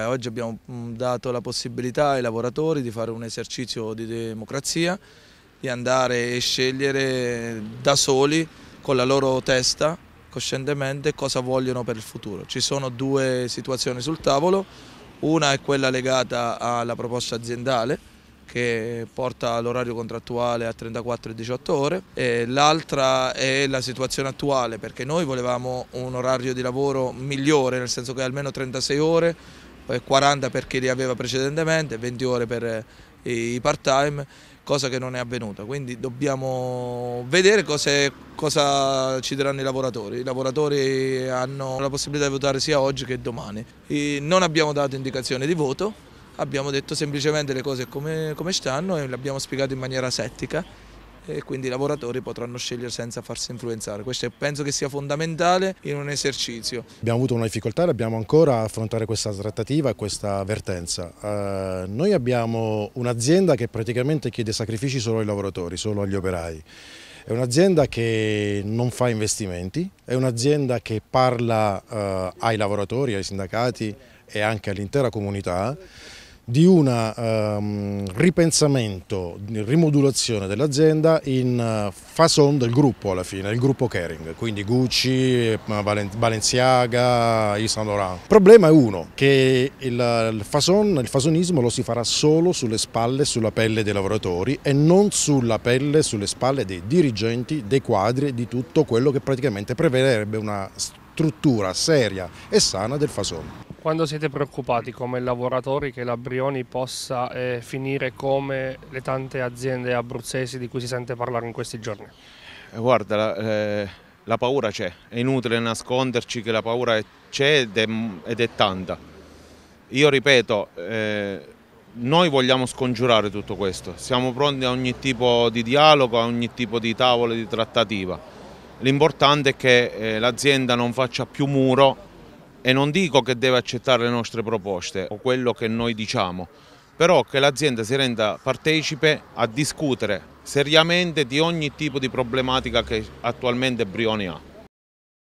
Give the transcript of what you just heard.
Eh, oggi abbiamo mm, dato la possibilità ai lavoratori di fare un esercizio di democrazia, di andare e scegliere da soli, con la loro testa, coscientemente, cosa vogliono per il futuro. Ci sono due situazioni sul tavolo, una è quella legata alla proposta aziendale, che porta l'orario contrattuale a 34 e 18 ore e l'altra è la situazione attuale perché noi volevamo un orario di lavoro migliore nel senso che almeno 36 ore 40 per chi li aveva precedentemente, 20 ore per eh, i part time, cosa che non è avvenuta. Quindi dobbiamo vedere cose, cosa ci daranno i lavoratori. I lavoratori hanno la possibilità di votare sia oggi che domani. E non abbiamo dato indicazione di voto, abbiamo detto semplicemente le cose come, come stanno e le abbiamo spiegate in maniera settica e quindi i lavoratori potranno scegliere senza farsi influenzare. Questo penso che sia fondamentale in un esercizio. Abbiamo avuto una difficoltà e dobbiamo ancora affrontare questa trattativa e questa avvertenza. Eh, noi abbiamo un'azienda che praticamente chiede sacrifici solo ai lavoratori, solo agli operai. È un'azienda che non fa investimenti, è un'azienda che parla eh, ai lavoratori, ai sindacati e anche all'intera comunità di un um, ripensamento, rimodulazione dell'azienda in uh, fason del gruppo alla fine, il gruppo Kering, quindi Gucci, eh, Balenciaga, Yves Saint Laurent. Il problema è uno, che il, il, fason, il fasonismo lo si farà solo sulle spalle e sulla pelle dei lavoratori e non sulla pelle e sulle spalle dei dirigenti, dei quadri e di tutto quello che praticamente prevederebbe una struttura struttura seria e sana del fasono. Quando siete preoccupati come lavoratori che la Brioni possa eh, finire come le tante aziende abruzzesi di cui si sente parlare in questi giorni? Eh, guarda, eh, la paura c'è, è inutile nasconderci che la paura c'è ed, ed, è tanta. Io ripeto, eh, noi vogliamo scongiurare tutto questo, siamo pronti a ogni tipo di dialogo, a ogni tipo di tavola di trattativa L'importante è che eh, l'azienda non faccia più muro e non dico che deve accettare le nostre proposte o quello che noi diciamo, però che l'azienda si renda partecipe a discutere seriamente di ogni tipo di problematica che attualmente Brioni ha.